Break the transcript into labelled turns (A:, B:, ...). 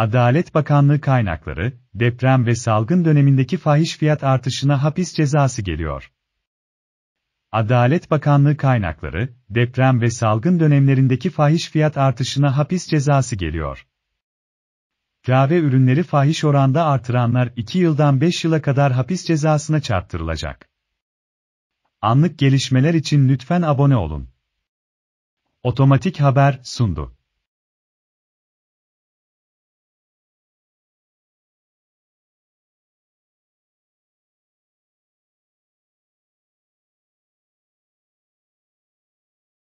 A: Adalet Bakanlığı kaynakları, deprem ve salgın dönemindeki fahiş fiyat artışına hapis cezası geliyor. Adalet Bakanlığı kaynakları, deprem ve salgın dönemlerindeki fahiş fiyat artışına hapis cezası geliyor. Kahve ürünleri fahiş oranda artıranlar 2 yıldan 5 yıla kadar hapis cezasına çarptırılacak. Anlık gelişmeler için lütfen abone olun.
B: Otomatik Haber sundu.